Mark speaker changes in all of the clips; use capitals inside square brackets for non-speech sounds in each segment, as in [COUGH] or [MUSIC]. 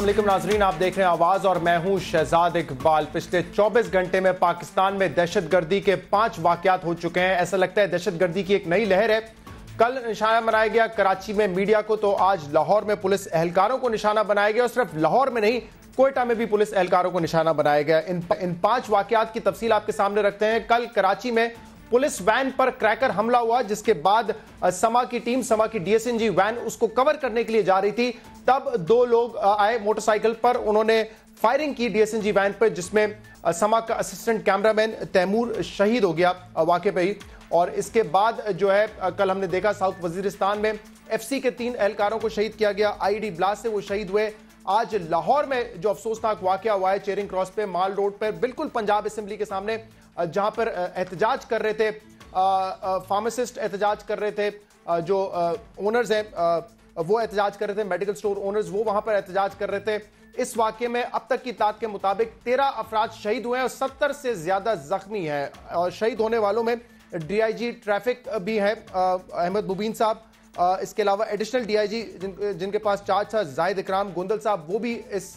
Speaker 1: असलम नाजरीन आप देख रहे हैं आवाज़ और मैं हूं शहजाद इकबाल पिछले 24 घंटे में पाकिस्तान में दहशत गर्दी के पांच वाकयात हो चुके हैं ऐसा लगता है दहशत गर्दी की एक नई लहर है कल निशाना बनाया गया कराची में मीडिया को तो आज लाहौर में पुलिस एहलकारों को निशाना बनाया गया और सिर्फ लाहौर में नहीं कोयटा में भी पुलिस एहलकारों को निशाना बनाया गया इन इन पांच वाकयात की तफसील आपके सामने रखते हैं कल कराची में पुलिस वैन पर क्रैकर हमला हुआ जिसके बाद समा की टीम समा की डीएसएनजी वैन उसको कवर करने के लिए जा रही थी तब दो लोग आए मोटरसाइकिल पर उन्होंने फायरिंग की डीएसएनजी वैन पर जिसमें समा का असिस्टेंट कैमरामैन तैमूर शहीद हो गया वाकई पर ही और इसके बाद जो है कल हमने देखा साउथ वजीरिस्तान में एफसी के तीन एहलकारों को शहीद किया गया आईडी ब्लास्ट से वो शहीद हुए आज लाहौर में जो अफसोसनाक वाक़ हुआ है चेरिंग क्रॉस पे माल रोड पर बिल्कुल पंजाब असम्बली के सामने जहां पर एहतजाज कर रहे थे फार्मासिस्ट एहतजाज कर रहे थे जो ओनर्स हैं वो एहतजाज कर रहे थे मेडिकल स्टोर ओनर्स वो वहां पर एहतजाज कर रहे थे इस वाक्य में अब तक की ताद के मुताबिक तेरह अफराज शहीद हुए हैं और सत्तर से ज्यादा जख्मी हैं और शहीद होने वालों में डीआईजी ट्रैफिक भी है अहमद मुबीन साहब इसके अलावा एडिशनल डीआईजी जिन जिनके पास चार्ज था जायद इकराम गोंदल साहब वो भी इस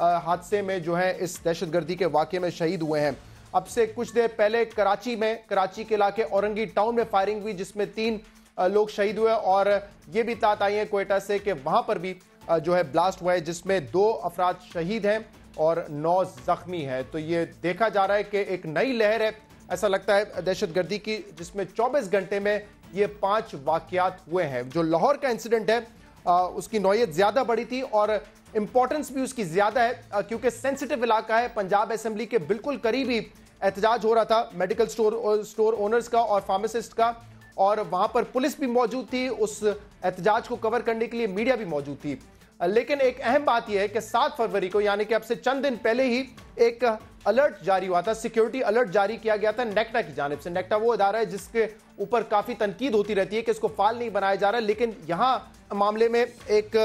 Speaker 1: हादसे में जो है इस दहशतगर्दी के वाक़े में शहीद हुए हैं अब से कुछ देर पहले कराची में कराची के इलाके औरंगी टाउन में फायरिंग हुई जिसमें तीन लोग शहीद हुए और ये भी तात आई है कोयटा से कि वहाँ पर भी जो है ब्लास्ट हुआ है जिसमें दो अफराद शहीद हैं और नौ जख्मी हैं तो ये देखा जा रहा है कि एक नई लहर है ऐसा लगता है दहशतगर्दी की जिसमें 24 घंटे में ये पांच वाकयात हुए हैं जो लाहौर का इंसिडेंट है उसकी नौीयत ज़्यादा बड़ी थी और इम्पोर्टेंस भी उसकी ज़्यादा है क्योंकि सेंसिटिव इलाका है पंजाब असम्बली के बिल्कुल करीब ही एहतजाज हो रहा था मेडिकल स्टोर स्टोर ओनर्स का और फार्मासिस्ट का और वहां पर पुलिस भी मौजूद थी उस एहतजाज को कवर करने के लिए मीडिया भी मौजूद थी लेकिन एक अहम बात यह है कि सात फरवरी को यानी कि अब से चंद दिन पहले ही एक अलर्ट जारी हुआ था सिक्योरिटी अलर्ट जारी किया गया था नेक्टा की जानब से नेक्टा वो अदारा है जिसके ऊपर काफ़ी तनकीद होती रहती है कि इसको फाल नहीं बनाया जा रहा लेकिन यहाँ मामले में एक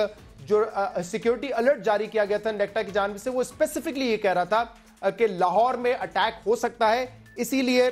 Speaker 1: जो सिक्योरिटी अलर्ट जारी किया गया था नेक्टा की जानब से वो स्पेसिफिकली ये कह रहा था कि लाहौर में अटैक हो सकता है इसीलिए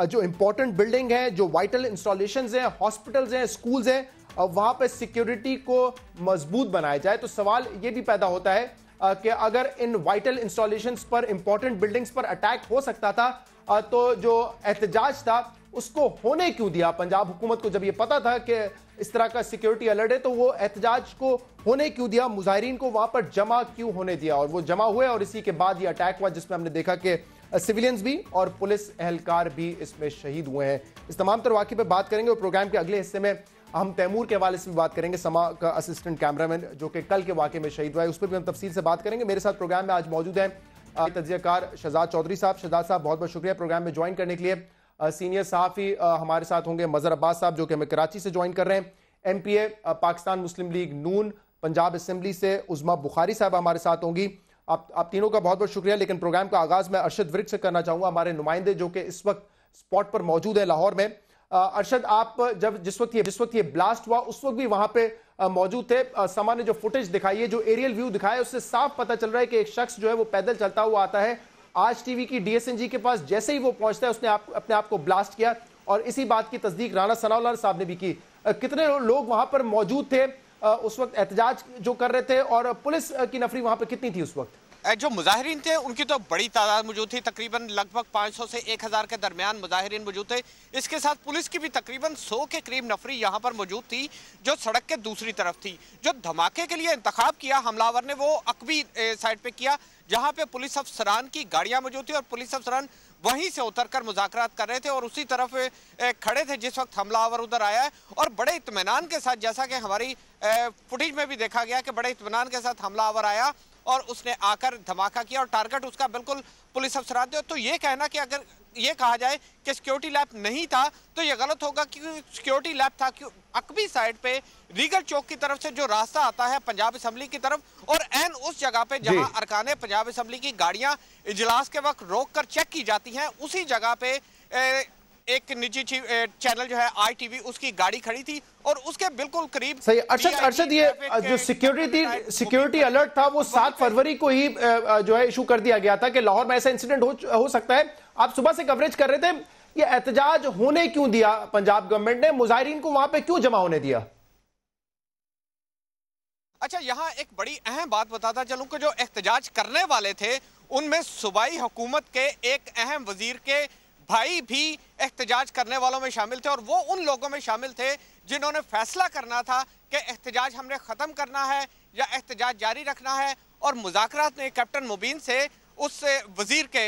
Speaker 1: जो इंपॉर्टेंट बिल्डिंग है जो वाइटल इंस्टॉलेशन है हॉस्पिटल्स हैं स्कूल्स हैं वहां पर सिक्योरिटी को मजबूत बनाया जाए तो सवाल ये भी पैदा होता है कि अगर इन वाइटल इंस्टॉलेशन पर इंपॉर्टेंट बिल्डिंग्स पर अटैक हो सकता था तो जो एहतजाज था उसको होने क्यों दिया पंजाब हुकूमत को जब ये पता था कि इस तरह का सिक्योरिटी अलर्ट है तो वो एहतजाज को होने क्यों दिया मुजाहरीन को वहां पर जमा क्यों होने दिया और वो जमा हुए और इसी के बाद ये अटैक हुआ जिसमें हमने देखा कि सिविलियंस भी और पुलिस एहलकार भी इसमें शहीद हुए हैं इस तमाम तर वाक़े पर बात करेंगे और प्रोग्राम के अगले हिस्से में हम तैमूर के हवाले से भी बात करेंगे समा का असिस्टेंट कैमरामैन जो कि कल के वाक़े में शहीद हुआ है उस पर भी हम तफसील से बात करेंगे मेरे साथ प्रोग्राम में आज मौजूद हैं तजियाकार शहजाद चौधरी साहब शहजाद साहब बहुत बहुत शुक्रिया प्रोग्राम में ज्वाइन करने के लिए सीनियर साफ़ी हमारे साथ होंगे मज़र अब्बास साहब जो कि हमें कराची से ज्वाइन कर रहे हैं M P A Pakistan Muslim League Noon Punjab assembly से उज़मा बुखारी साहब हमारे साथ होंगी आप आप तीनों का बहुत बहुत शुक्रिया लेकिन प्रोग्राम का आगाज मैं अरशद विरक से करना चाहूंगा हमारे नुमाइंदे जो कि इस वक्त स्पॉट पर मौजूद है लाहौर में अरशद आप जब जिस वक्त ये जिस वक्त ये ब्लास्ट हुआ उस वक्त भी वहां पे मौजूद थे सामान्य जो फुटेज दिखाई है जो एरियल व्यू दिखाया है उससे साफ पता चल रहा है कि एक शख्स जो है वो पैदल चलता हुआ आता है आज टीवी की डीएसएनजी के पास जैसे ही वो पहुंचता है उसने आप, अपने आप को ब्लास्ट किया और इसी बात की तस्दीक राणा सनाउल्ला साहब ने भी की कितने लोग वहां पर मौजूद थे उस वक्त एहतजाज जो कर रहे थे और पुलिस की नफरी वहां पर कितनी थी उस वक्त जो
Speaker 2: मुजाहरीन थे उनकी तो बड़ी तादाद मौजूद थी तकरीबन लगभग 500 से 1000 के दरमियान मुजाहरीन मौजूद थे इसके साथ पुलिस की भी तकरीबन 100 के करीब नफरी यहाँ पर मौजूद थी जो सड़क के दूसरी तरफ थी जो धमाके के लिए इंतखब किया हमलावर ने वो अकबी साइड पर किया जहाँ पे पुलिस अफसरान की गाड़ियाँ मौजूद थी और पुलिस अफसरान वहीं से उतरकर मुजाकरात कर रहे थे और उसी तरफ खड़े थे जिस वक्त हमलावर उधर आया है और बड़े इतमान के साथ जैसा कि हमारी फुटेज में भी देखा गया कि बड़े इतमान के साथ हमलावर आया और उसने आकर धमाका किया और टारगेट उसका बिल्कुल पुलिस अफसर आते तो ये कहना कि अगर ये कहा जाए कि सिक्योरिटी लैब नहीं था तो ये गलत होगा क्योंकि सिक्योरिटी लैब था क्यों अकबी साइड पे रीगल चौक की तरफ से जो रास्ता आता है पंजाब असम्बली की तरफ और एन उस जगह पे जहां अरकान पंजाब असम्बली की गाड़ियां इजलास के वक्त रोक कर चेक की जाती हैं उसी जगह पे ए, एक निजी चैनल जो है आईटीवी उसकी गाड़ी खड़ी थी और उसके बिल्कुल करीब सही अर्षद
Speaker 1: अर्षद ये जो सिक्योरिटी थी सिक्योरिटी अलर्ट था वो सात फरवरी को ही जो है इशू कर दिया गया था कि लाहौर में ऐसा इंसिडेंट हो, हो सकता है आप सुबह से कवरेज कर रहे थे ये एहतजाज होने क्यों दिया पंजाब गवर्नमेंट ने मुजाहरीन को वहां पर क्यों जमा होने दिया
Speaker 2: अच्छा यहाँ एक बड़ी अहम बात बताता चलूँ कि जो एहतजाज करने वाले थे उनमें सूबाई हुकूमत के एक अहम वजीर के भाई भी एहतजाज करने वालों में शामिल थे और वो उन लोगों में शामिल थे जिन्होंने फैसला करना था कि एहतजाज हमने ख़त्म करना है या एहतजाज जारी रखना है और मुजाकरात में कैप्टन मुबीन से उस वजीर के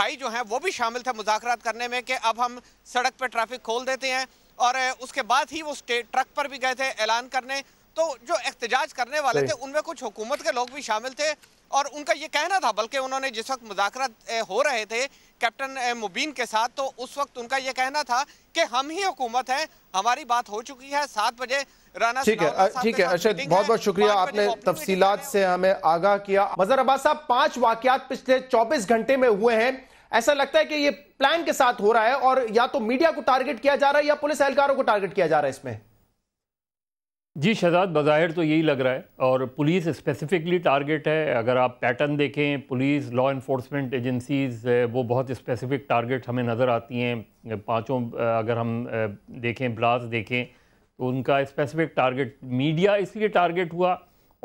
Speaker 2: भाई जो हैं वो भी शामिल थे मुजाकर करने में कि अब हम सड़क पर ट्रैफिक खोल देते हैं और उसके बाद ही वो स्टेट ट्रक पर भी गए थे ऐलान करने तो जो एहतजाज करने वाले थे उनमें कुछ हुकूमत के लोग भी शामिल थे और उनका ये कहना था बल्कि उन्होंने जिस वक्त मुजाकरत हो रहे थे कैप्टन मुबीन के साथ तो उस वक्त उनका ये कहना था कि हम ही हुकूमत है हमारी बात हो चुकी है सात बजे राना ठीक है ठीक है अच्छा बहुत
Speaker 1: बहुत, बहुत शुक्रिया आपने तफसीलात से हमें आगाह किया मजर अब्बास साहब पांच वाकयात पिछले चौबीस घंटे में हुए हैं ऐसा लगता है कि ये प्लान के साथ हो रहा है और या तो मीडिया को टारगेट किया जा रहा है या पुलिस एहलकारों को टारगेट किया जा रहा है इसमें
Speaker 3: जी शहजाद बाहिर तो यही लग रहा है और पुलिस स्पेसिफिकली टारगेट है अगर आप पैटर्न देखें पुलिस लॉ इन्फोर्समेंट एजेंसीज वो बहुत स्पेसिफिक टारगेट हमें नज़र आती हैं पांचों अगर हम देखें ब्लास देखें तो उनका स्पेसिफिक टारगेट मीडिया इसलिए टारगेट हुआ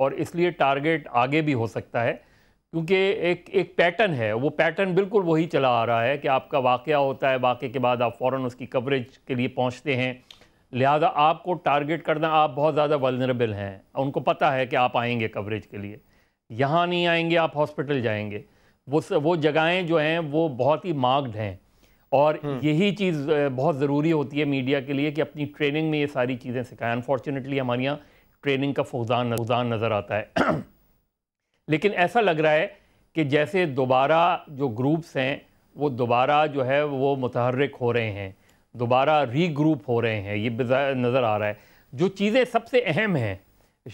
Speaker 3: और इसलिए टारगेट आगे भी हो सकता है क्योंकि एक एक पैटर्न है वो पैटर्न बिल्कुल वही चला आ रहा है कि आपका वाक़ होता है वाक़े के बाद आप फ़ौर उसकी कवरेज के लिए पहुँचते हैं लिहाजा आपको टारगेट करना आप बहुत ज़्यादा वलनरेबल हैं उनको पता है कि आप आएंगे कवरेज के लिए यहाँ नहीं आएंगे आप हॉस्पिटल जाएंगे वो वो जगहें जो हैं वो बहुत ही मार्क्ड हैं और हम्म। यही चीज़ बहुत ज़रूरी होती है मीडिया के लिए कि अपनी ट्रेनिंग में ये सारी चीज़ें सिखाएं अनफॉर्चुनेटली हमारे यहाँ ट्रेनिंग का फुकदान फुकदान नज़र आता है [CLEARS THROAT] लेकिन ऐसा लग रहा है कि जैसे दोबारा जो ग्रुप्स हैं वो दोबारा जो है वो मुतहरक हो रहे हैं दोबारा रीग्रुप हो रहे हैं ये नज़र आ रहा है जो चीज़ें सबसे अहम हैं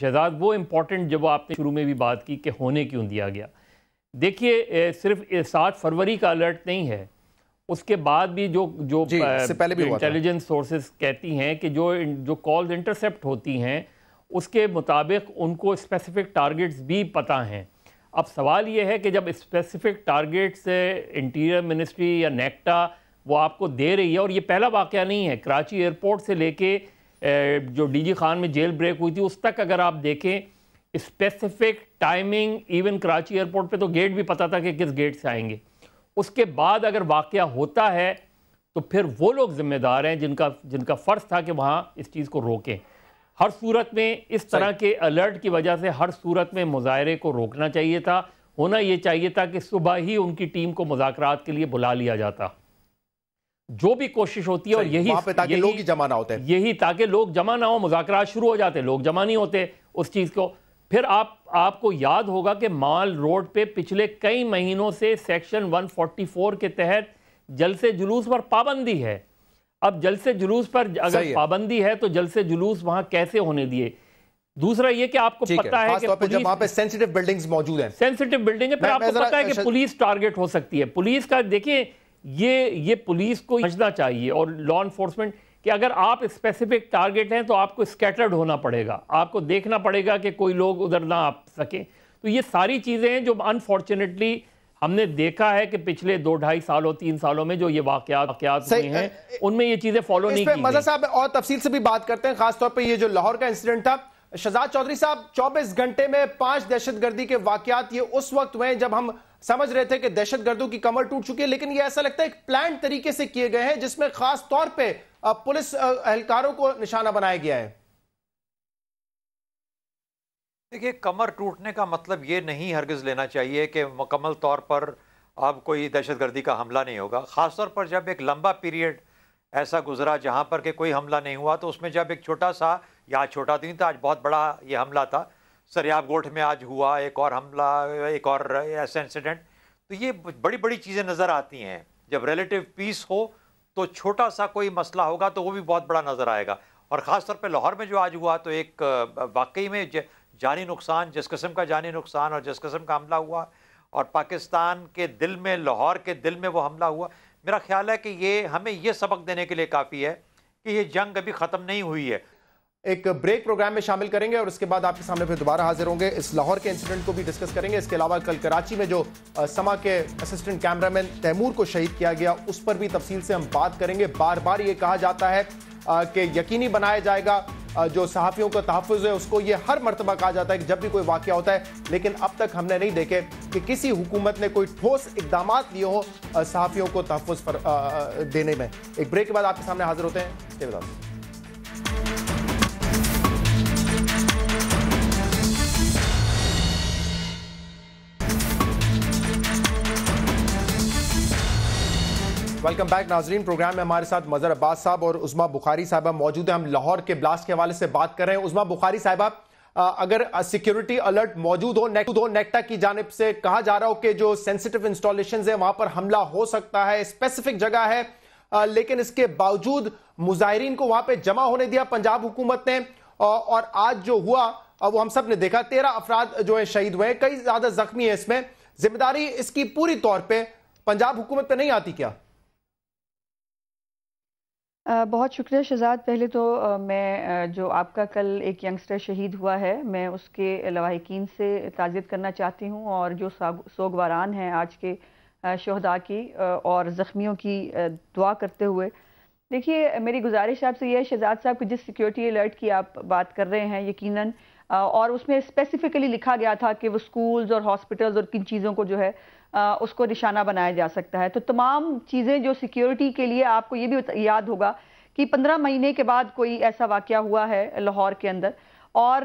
Speaker 3: शहजाद वो इम्पॉर्टेंट जब आपने शुरू में भी बात की कि होने क्यों दिया गया देखिए सिर्फ सात फरवरी का अलर्ट नहीं है उसके बाद भी जो जो इंटेलिजेंस सोर्सेस कहती हैं कि जो जो कॉल्स इंटरसेप्ट होती हैं उसके मुताबिक उनको स्पेसिफिक टारगेट्स भी पता हैं अब सवाल ये है कि जब स्पेसिफिक टारगेट्स इंटीरियर मिनिस्ट्री या नेक्टा वो आपको दे रही है और ये पहला वाक़ नहीं है कराची एयरपोर्ट से लेके जो डीजी खान में जेल ब्रेक हुई थी उस तक अगर आप देखें specific timing even Karachi airport पे तो गेट भी पता था कि किस गेट से आएंगे उसके बाद अगर वाक़ होता है तो फिर वो लोग ज़िम्मेदार हैं जिनका जिनका फ़र्ज़ था कि वहाँ इस चीज़ को रोकें हर सूरत में इस तरह के अलर्ट की वजह से हर सूरत में मुजाहरे को रोकना चाहिए था होना ये चाहिए था कि सुबह ही उनकी टीम को मुजाकर के लिए बुला लिया जाता जो भी कोशिश होती है और यही पे ताकि लोग ही जमा ना होते यही ताकि लोग जमा ना हो मुजाकर शुरू हो जाते लोग जमा नहीं होते उस चीज़ को फिर आप आपको याद होगा कि माल रोड पे पिछले कई महीनों से सेक्शन 144 के तहत जलसे जुलूस पर पाबंदी है अब जलसे जुलूस पर अगर पाबंदी है तो जलसे जुलूस वहां कैसे होने दिए दूसरा ये कि आपको पता है, है कि पे
Speaker 1: सेंसिटिव बिल्डिंग्स मौजूद हैं
Speaker 3: सेंसिटिव बिल्डिंग है फिर आपको पता है कि पुलिस टारगेट हो सकती है पुलिस का देखिए ये ये पुलिस को समझना चाहिए और लॉ इन्फोर्समेंट कि अगर आप स्पेसिफिक टारगेट हैं तो आपको स्कैटर्ड होना पड़ेगा आपको देखना पड़ेगा कि कोई लोग उधर ना आ सकें तो ये सारी चीज़ें हैं जो अनफॉर्चुनेटली हमने देखा है कि पिछले दो ढाई सालों तीन सालों में जो ये वाकयात वाकयात हुए हैं उनमें ये चीज़ें फॉलो नहीं की मजा
Speaker 1: साहब और तफसील से भी बात करते हैं खासतौर पर ये जो लाहौर का इंसिडेंट था शहजाद चौधरी साहब 24 घंटे में पांच दहशतगर्दी के वाकयात ये उस वक्त हुए जब हम समझ रहे थे कि दहशत गर्दों की कमर टूट चुकी है लेकिन ये ऐसा लगता है एक प्लान तरीके से किए गए हैं जिसमें खास तौर पे पुलिस अहलकारों को निशाना बनाया गया है
Speaker 2: देखिए कमर टूटने का मतलब ये नहीं हरगिज लेना चाहिए कि मुकम्मल तौर पर अब कोई दहशतगर्दी का हमला नहीं होगा ख़ासतौर पर जब एक लंबा पीरियड ऐसा गुजरा जहाँ पर कि कोई हमला नहीं हुआ तो उसमें जब एक छोटा सा या छोटा दिन तो था आज बहुत बड़ा ये हमला था गोठ में आज हुआ एक और हमला एक और ऐसा इंसिडेंट तो ये बड़ी बड़ी चीज़ें नज़र आती हैं जब रिलेटिव पीस हो तो छोटा सा कोई मसला होगा तो वो भी बहुत बड़ा नज़र आएगा और ख़ास तौर पर लाहौर में जो आज हुआ तो एक वाकई में जानी नुकसान जिस कस्म का जानी नुकसान और जिस कस्म का हमला हुआ और पाकिस्तान के दिल में लाहौर के दिल में वो हमला हुआ मेरा ख्याल है कि ये हमें ये सबक देने के लिए काफ़ी है कि ये जंग अभी ख़त्म नहीं हुई है एक ब्रेक प्रोग्राम में शामिल करेंगे और उसके
Speaker 1: बाद आपके सामने फिर दोबारा हाजिर होंगे इस लाहौर के इंसिडेंट को भी डिस्कस करेंगे इसके अलावा कल कराची में जो समा के असिस्टेंट कैमरामैन तैमूर को शहीद किया गया उस पर भी तफसील से हम बात करेंगे बार बार ये कहा जाता है कि यकीनी बनाया जाएगा जो सहाफ़ियों का तहफ़ है उसको ये हर मरतबा कहा जाता है कि जब भी कोई वाक़ होता है लेकिन अब तक हमने नहीं देखे कि किसी हुकूमत ने कोई ठोस इकदाम लिए हों सहाफ़ियों को तहफ़ देने में एक ब्रेक के बाद आपके सामने हाजिर होते
Speaker 2: हैं
Speaker 1: वेलकम बैक नाजरीन प्रोग्राम में हमारे साथ मजर अब्बास साहब और उजमा बुखारी साहबा मौजूद हैं हम लाहौर के ब्लास्ट के हवाले से बात कर रहे हैं उजमा बुखारी साहबा अगर सिक्योरिटी अलर्ट मौजूद हो नेक्ट हो नेक्टा की जानब से कहा जा रहा हो कि जो सेंसिटिव इंस्टॉलेशन है वहां पर हमला हो सकता है स्पेसिफिक जगह है आ, लेकिन इसके बावजूद मुजाहरीन को वहां पर जमा होने दिया पंजाब हुकूमत ने और आज जो हुआ वो हम सब ने देखा तेरह अफराद जो है शहीद हुए कई ज्यादा जख्मी है इसमें जिम्मेदारी इसकी पूरी तौर पर पंजाब हुकूमत पर नहीं आती क्या
Speaker 4: बहुत शुक्रिया शहजाद पहले तो मैं जो आपका कल एक यंगस्टर शहीद हुआ है मैं उसके लवाहिकीन से ताज़ियत करना चाहती हूँ और जो सोगवारान हैं आज के शहदा की और ज़ख्मियों की दुआ करते हुए देखिए मेरी गुजारिश आपसे यह है शहजाद साहब कि जिस सिक्योरिटी अलर्ट की आप बात कर रहे हैं यकीनन और उसमें स्पेसिफिकली लिखा गया था कि वो स्कूल्स और हॉस्पिटल्स और किन चीज़ों को जो है उसको निशाना बनाया जा सकता है तो तमाम चीज़ें जो सिक्योरिटी के लिए आपको ये भी याद होगा कि पंद्रह महीने के बाद कोई ऐसा वाक़ हुआ है लाहौर के अंदर और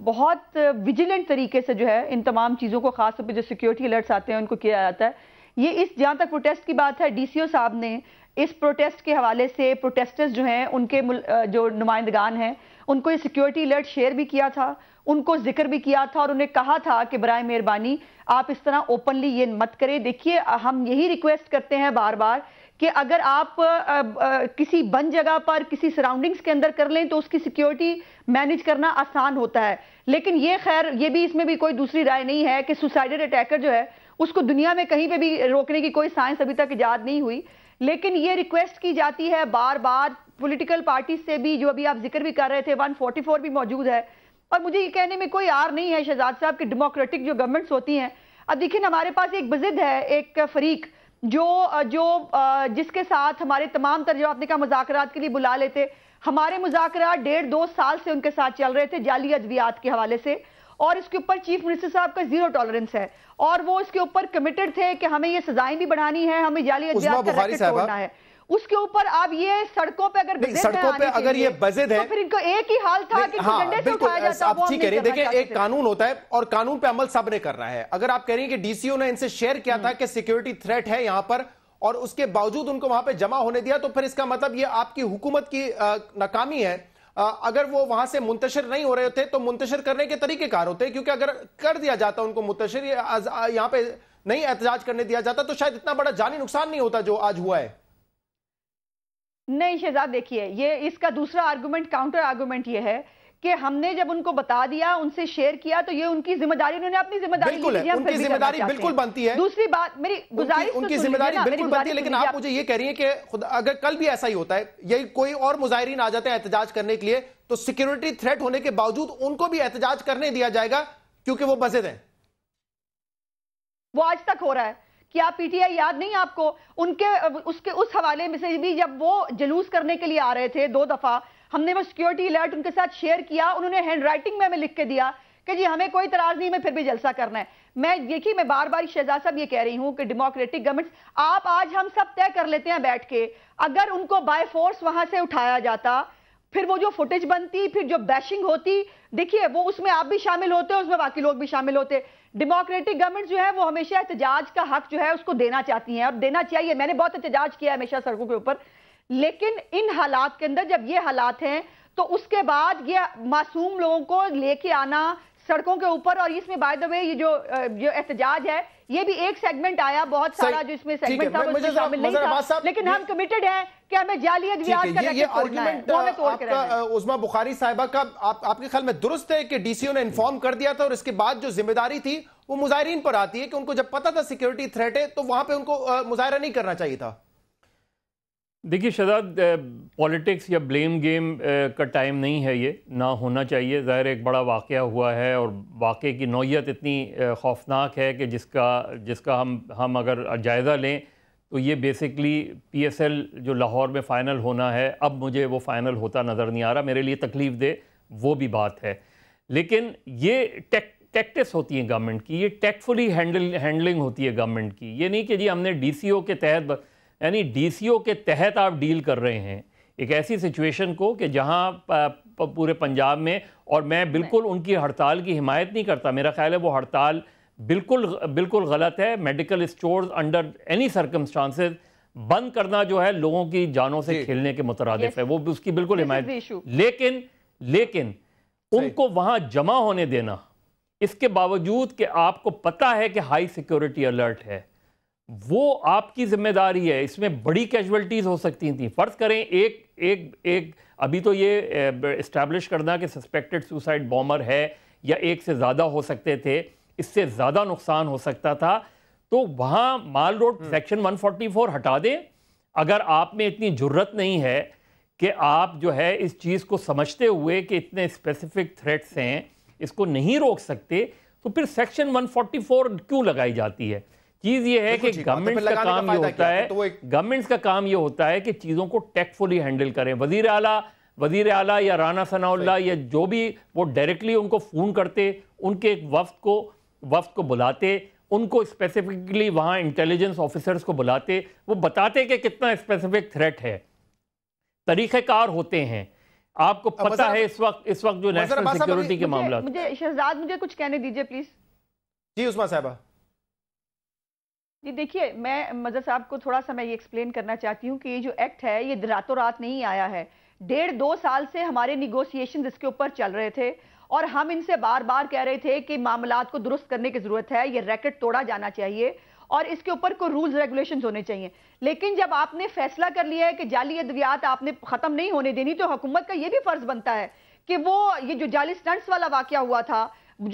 Speaker 4: बहुत विजिलेंट तरीके से जो है इन तमाम चीज़ों को खासतौर पर जो सिक्योरिटी अलर्ट्स आते हैं उनको किया जाता है ये इस जहाँ तक प्रोटेस्ट की बात है डीसीओ साहब ने इस प्रोटेस्ट के हवाले से प्रोटेस्टर्स जो हैं उनके जो नुमाइंदगान हैं उनको ये सिक्योरिटी अलर्ट शेयर भी किया था उनको जिक्र भी किया था और उन्हें कहा था कि बरए मेहरबानी आप इस तरह ओपनली ये मत करें देखिए हम यही रिक्वेस्ट करते हैं बार बार कि अगर आप आ, आ, किसी बंद जगह पर किसी सराउंडिंग्स के अंदर कर लें तो उसकी सिक्योरिटी मैनेज करना आसान होता है लेकिन ये खैर ये भी इसमें भी कोई दूसरी राय नहीं है कि सुसाइडेड अटैकर जो है उसको दुनिया में कहीं पे भी रोकने की कोई साइंस अभी तक ईजाद नहीं हुई लेकिन ये रिक्वेस्ट की जाती है बार बार पॉलिटिकल पार्टी से भी जो अभी आप जिक्र भी कर रहे थे 144 भी मौजूद है और मुझे ये कहने में कोई आर नहीं है शहजाद साहब की डेमोक्रेटिक जो गवर्नमेंट्स होती हैं अब देखिए ना हमारे पास एक बजिद है एक फरीक जो जो जिसके साथ हमारे तमाम तरह जो आपने कहा मुजाकर के लिए बुला लेते हमारे मुजाकर डेढ़ दो साल से उनके साथ चल रहे थे जाली अद्वियात के हवाले से और इसके ऊपर चीफ मिनिस्टर साहब का जीरो टॉलरेंस है और वो इसके ऊपर कमिटेड थे कि हमें ये सजाएं भी बढ़ानी है हमें जाली अद्वियात का तोड़ना है उसके ऊपर आप ये सड़कों पे अगर सड़कों पे अगर ये बजे है तो फिर इनको एक ही हाल था कि हाँ, बिल्कुल आप ठीक कह रहे देखिए एक कानून
Speaker 1: होता है और कानून पे अमल सबने कर रहा है अगर आप कह रही हैं कि डीसीओ ने इनसे शेयर किया था हम्म। कि सिक्योरिटी थ्रेट है यहां पर और उसके बावजूद उनको वहां पर जमा होने दिया तो फिर इसका मतलब ये आपकी हुकूमत की नाकामी है अगर वो वहां से मुंतशर नहीं हो रहे थे तो मुंतशर करने के तरीके कार होते क्योंकि अगर कर दिया जाता उनको मुंतशर यहाँ पे नहीं एहतजाज करने दिया जाता तो शायद इतना बड़ा जानी नुकसान नहीं होता जो आज हुआ है
Speaker 4: नहीं शेजाब देखिए ये इसका दूसरा आर्गूमेंट काउंटर आर्गूमेंट ये है कि हमने जब उनको बता दिया उनसे शेयर किया तो ये उनकी जिम्मेदारी उन्होंने अपनी जिम्मेदारी बिल्कुल है, उनकी जिम्मेदारी बिल्कुल बनती है दूसरी बात मेरी गुजारिश तो उनकी, उनकी जिम्मेदारी बिल्कुल बनती है लेकिन आप मुझे
Speaker 1: ये कह रही है कि खुद अगर कल भी ऐसा ही होता है यही कोई और मुजाहरीन आ जाते हैं एहतजाज करने के लिए तो सिक्योरिटी थ्रेट होने के बावजूद उनको भी एहतजाज करने दिया जाएगा क्योंकि वो बजे दें
Speaker 4: वो आज तक हो रहा है क्या पीटीआई याद नहीं आपको उनके उसके उस हवाले में से भी जब वो जलूस करने के लिए आ रहे थे दो दफा हमने वो सिक्योरिटी अलर्ट उनके साथ शेयर किया उन्होंने हैंडराइटिंग में हमें लिख के दिया कि जी हमें कोई तराज नहीं मैं फिर भी जलसा करना है मैं देखिए मैं बार बार शहजाद साहब ये कह रही हूं कि डेमोक्रेटिक गवर्नमेंट आप आज हम सब तय कर लेते हैं बैठ के अगर उनको बाय फोर्स वहां से उठाया जाता फिर वो जो फुटेज बनती फिर जो बैशिंग होती देखिए वो उसमें आप भी शामिल होते उसमें बाकी लोग भी शामिल होते डेमोक्रेटिक गवर्नमेंट जो है वो हमेशा एहतजाज का हक जो है उसको देना चाहती है और देना चाहिए मैंने बहुत एहतजाज किया है हमेशा सड़कों के ऊपर लेकिन इन हालात के अंदर जब ये हालात हैं तो उसके बाद ये मासूम लोगों को लेके आना सड़कों के ऊपर और इसमें बाय द वे ये जो जो एहतजाज है ये भी एक सेगमेंट आया बहुत सारा जो इसमें सेगमेंट था उसमें तो शामिल नहीं था लेकिन हम कमिटेड हैं कि हमें जाली रियाज का ये आर्गुमेंट आपका
Speaker 1: उजमा बुखारी साहिबा का आप, आपके ख्याल में दुरुस्त है कि डीसीओ ने इन्फॉर्म कर दिया था और इसके बाद जो जिम्मेदारी थी वो मुजाहरीन पर आती है कि उनको जब पता था सिक्योरिटी थ्रेट है तो वहां पे उनको मुजाहरा नहीं करना चाहिए था
Speaker 3: देखिए शहजाद पॉलिटिक्स या ब्लेम गेम का टाइम नहीं है ये ना होना चाहिए ज़ाहिर एक बड़ा वाक़ हुआ है और वाक़े की नौीयत इतनी खौफनाक है कि जिसका जिसका हम हम अगर जायज़ा लें तो ये बेसिकली पीएसएल जो लाहौर में फ़ाइनल होना है अब मुझे वो फ़ाइनल होता नज़र नहीं आ रहा मेरे लिए तकलीफ़ दे वो भी बात है लेकिन ये टेक टैक्टिस होती है गवर्नमेंट की ये टैक्टफुली हैंडल हैंडलिंग होती है गवर्नमेंट की ये नहीं कि जी हमने डीसीओ के तहत यानी डीसीओ के तहत आप डील कर रहे हैं एक ऐसी सिचुएशन को कि जहां पूरे पंजाब में और मैं बिल्कुल उनकी हड़ताल की हिमायत नहीं करता मेरा ख्याल है वो हड़ताल बिल्कुल बिल्कुल गलत है medical stores under any circumstances बंद करना जो है लोगों की जानों से खेलने के मुतरदफ है वो उसकी बिल्कुल हिमायत लेकिन लेकिन उनको वहां जमा होने देना इसके बावजूद कि आपको पता है कि हाई सिक्योरिटी अलर्ट है वो आपकी जिम्मेदारी है इसमें बड़ी कैजुअलिटीज़ हो सकती थी फ़र्ज़ करें एक एक एक अभी तो ये इस्टेब्लिश करना कि सस्पेक्टेड सुसाइड बॉमर है या एक से ज़्यादा हो सकते थे इससे ज़्यादा नुकसान हो सकता था तो वहाँ माल रोड सेक्शन हम्म। 144 हटा दें अगर आप में इतनी जरूरत नहीं है कि आप जो है इस चीज़ को समझते हुए कि इतने स्पेसिफिक थ्रेट्स हैं इसको नहीं रोक सकते तो फिर सेक्शन 144 क्यों लगाई जाती है चीज ये है कि गवर्नमेंट का काम ये होता है गवर्नमेंट्स तो का काम ये होता है कि चीज़ों को टेक्टफुली हैंडल करें वजीर आला वजीर आला या राना सनाउल्ला या जो भी वो डायरेक्टली उनको फ़ोन करते उनके एक वफ्त को वफ्त को बुलाते उनको स्पेसिफिकली वहाँ इंटेलिजेंस ऑफिसर्स को बुलाते वो बताते कि कितना स्पेसिफिक थ्रेट है तरीक़ेकार होते हैं आपको पता है इस वक्त इस वक्त जो नेशनल सिक्योरिटी के मामला
Speaker 4: मुझे शहजाद मुझे कुछ कहने दीजिए प्लीज़ जी उस्मा साहबा जी देखिए मैं मजर साहब को थोड़ा सा मैं ये एक्सप्लेन करना चाहती हूँ कि ये जो एक्ट है ये रातों रात नहीं आया है डेढ़ दो साल से हमारे निगोसिएशन इसके ऊपर चल रहे थे और हम इनसे बार बार कह रहे थे कि मामला को दुरुस्त करने की ज़रूरत है ये रैकेट तोड़ा जाना चाहिए और इसके ऊपर को रूल्स रेगुलेशन होने चाहिए लेकिन जब आपने फैसला कर लिया है कि जाली अद्वियात आपने ख़त्म नहीं होने देनी तो हुकूमत का ये भी फ़र्ज़ बनता है कि वो ये जो जाली स्टंट्स वाला वाक़ हुआ था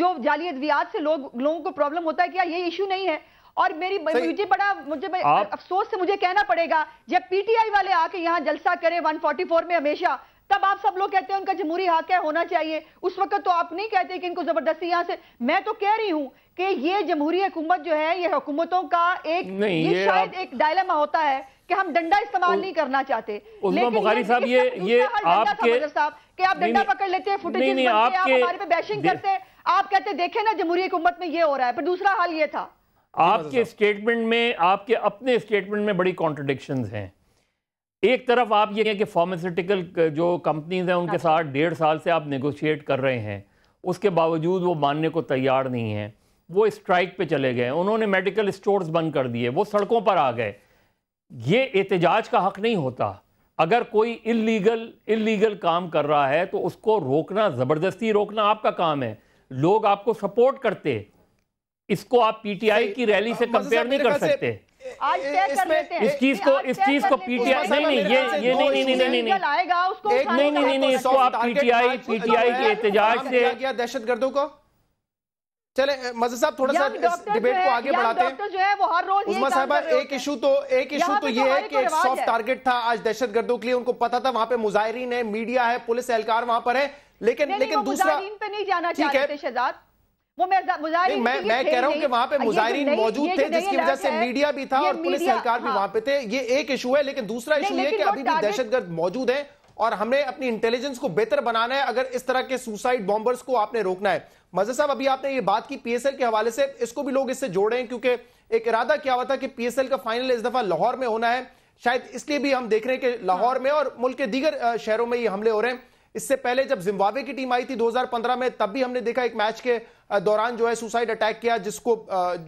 Speaker 4: जो जाली अद्वियात से लोग लोगों को प्रॉब्लम होता है क्या ये इशू नहीं है और मेरी मुझे बड़ा मुझे अफसोस से मुझे कहना पड़ेगा जब पीटीआई वाले आके यहाँ जलसा करें 144 में हमेशा तब आप सब लोग कहते हैं उनका जमहूरी हक है होना चाहिए उस वक्त तो आप नहीं कहते कि इनको जबरदस्ती यहाँ से मैं तो कह रही हूँ कि ये जमहूरी हुकूमत जो है ये हुकूमतों का एक नहीं, ये, ये शायद आप... एक डायलमा होता है कि हम डंडा इस्तेमाल नहीं करना चाहते लेकिन साहब ये ये आपके साहब कि आप डंडा पकड़ लेते हैं फुटेज आप हमारे पे बैशिंग करते हैं आप कहते देखे ना जमहूरी हुकूमत में ये हो रहा है पर दूसरा हाल ये था
Speaker 3: आपके तो स्टेटमेंट में आपके अपने स्टेटमेंट में बड़ी कॉन्ट्रडिक्शन हैं एक तरफ आप ये कहें कि फार्मास्यूटिकल जो कंपनीज हैं उनके हाँ। साथ डेढ़ साल से आप नेगोशिएट कर रहे हैं उसके बावजूद वो मानने को तैयार नहीं है वो स्ट्राइक पे चले गए उन्होंने मेडिकल स्टोर्स बंद कर दिए वो सड़कों पर आ गए ये एहतजाज का हक नहीं होता अगर कोई इलीगल इलीगल काम कर रहा है तो उसको रोकना ज़बरदस्ती रोकना आपका काम है लोग आपको सपोर्ट करते इसको आप पीटीआई की रैली से कंपेयर नहीं कर सकते
Speaker 4: आज कर लेते हैं इस चीज को इस चीज को पीटीआई नहीं नहीं ये ये नहीं नहीं नहीं नहीं आएगा उसको नहीं नहीं नहीं इसको आप पीटीआई
Speaker 3: पीटीआई के एहतजाज से
Speaker 1: दहशतगर्दों को चले मजे साहब थोड़ा सा इस डिबेट को आगे बढ़ाते हैं
Speaker 4: जो है वो हर रोज उजमा साहबा एक
Speaker 1: इशू तो एक इशू तो ये तो है कि एक सॉफ्ट टारगेट था आज दहशतगर्दों के लिए उनको पता था वहां पे मुजाहरीन है मीडिया है पुलिस एहलकार वहां पर है लेकिन लेकिन दूसरा पे नहीं जाना ठीक
Speaker 4: है वो मैं मैं मैं कह रहा हूं कि वहां पे मुजाहरीन मौजूद थे जिसकी वजह से मीडिया भी था और पुलिस सरकार भी हाँ। वहां
Speaker 1: पे थे ये एक इशू है लेकिन दूसरा इशू ये कि अभी भी दहशतगर्द मौजूद है और हमने अपनी इंटेलिजेंस को बेहतर बनाना है अगर इस तरह के सुसाइड बॉम्बर्स को आपने रोकना है मजर साहब अभी आपने ये बात की पीएसएल के हवाले से इसको भी लोग इससे जोड़ रहे हैं क्योंकि एक इरादा क्या हुआ था कि पीएसएल का फाइनल इस दफा लाहौर में होना है शायद इसलिए भी हम देख रहे हैं कि लाहौर हाँ। में और मुल्क के दीगर शहरों में ये हमले हो रहे हैं इससे पहले जब जिम्बावे की टीम आई थी 2015 में तब भी हमने देखा एक मैच के दौरान जो है सुसाइड अटैक किया जिसको